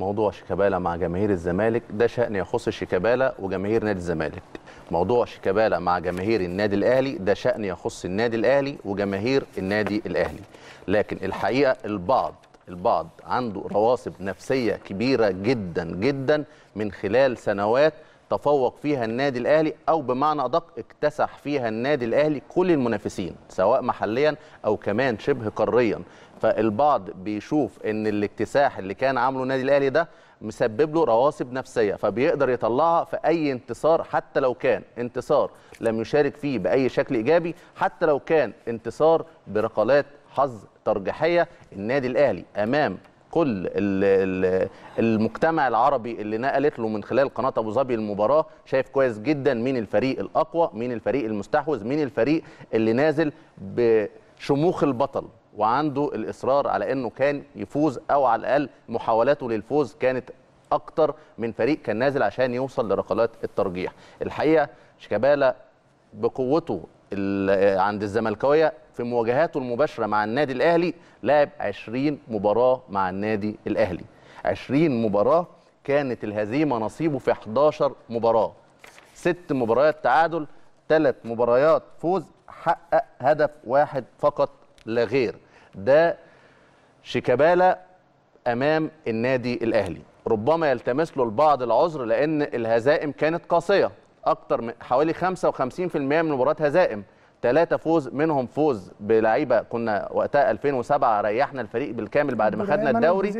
موضوع شيكابالا مع جماهير الزمالك ده شأن يخص شيكابالا وجماهير نادي الزمالك موضوع شيكابالا مع جماهير النادي الاهلي ده شأن يخص النادي الاهلي وجماهير النادي الاهلي لكن الحقيقه البعض البعض عنده رواسب نفسيه كبيره جدا جدا من خلال سنوات تفوق فيها النادي الاهلي او بمعنى ادق اكتسح فيها النادي الاهلي كل المنافسين سواء محليا او كمان شبه قاريا فالبعض بيشوف ان الاكتساح اللي كان عامله النادي الاهلي ده مسبب له رواسب نفسيه فبيقدر يطلعها في اي انتصار حتى لو كان انتصار لم يشارك فيه باي شكل ايجابي حتى لو كان انتصار برقلات حظ ترجيحيه النادي الاهلي امام كل المجتمع العربي اللي نقلت له من خلال قناه ابو ظبي المباراه شايف كويس جدا مين الفريق الاقوى مين الفريق المستحوذ مين الفريق اللي نازل بشموخ البطل وعنده الاصرار على انه كان يفوز او على الاقل محاولاته للفوز كانت اكتر من فريق كان نازل عشان يوصل لرقلات الترجيح الحقيقه شيكابالا بقوته عند الزملكاويه في مواجهاته المباشره مع النادي الاهلي لعب 20 مباراه مع النادي الاهلي 20 مباراه كانت الهزيمه نصيبه في 11 مباراه ست مباريات تعادل ثلاث مباريات فوز حقق هدف واحد فقط لا غير ده شيكابالا امام النادي الاهلي ربما يلتمس له البعض العذر لان الهزائم كانت قاسيه اكتر من حوالي 55% من مباريات هزائم ثلاثه فوز منهم فوز بلعيبه كنا وقتها 2007 ريحنا الفريق بالكامل بعد ما خدنا الدوري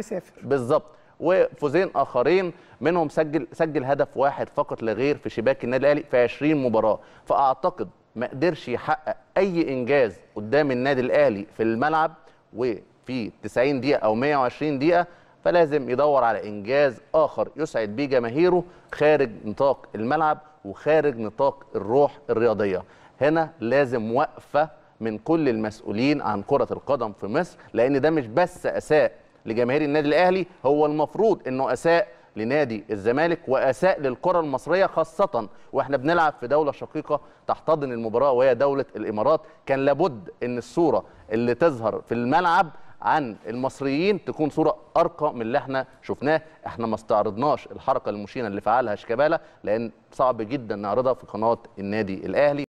بالظبط وفوزين اخرين منهم سجل سجل هدف واحد فقط لا غير في شباك النادي الاهلي في 20 مباراه فاعتقد ما قدرش يحقق اي انجاز قدام النادي الاهلي في الملعب وفي 90 دقيقه او 120 دقيقه فلازم يدور على انجاز اخر يسعد بيه جماهيره خارج نطاق الملعب وخارج نطاق الروح الرياضيه هنا لازم وقفه من كل المسؤولين عن كره القدم في مصر لان ده مش بس اساء لجماهير النادي الاهلي هو المفروض انه اساء لنادي الزمالك واساء للكره المصريه خاصه واحنا بنلعب في دوله شقيقه تحتضن المباراه وهي دوله الامارات كان لابد ان الصوره اللي تظهر في الملعب عن المصريين تكون صوره ارقى من اللي احنا شفناه احنا ما استعرضناش الحركه المشينه اللي فعلها شيكابالا لان صعب جدا نعرضها في قناه النادي الاهلي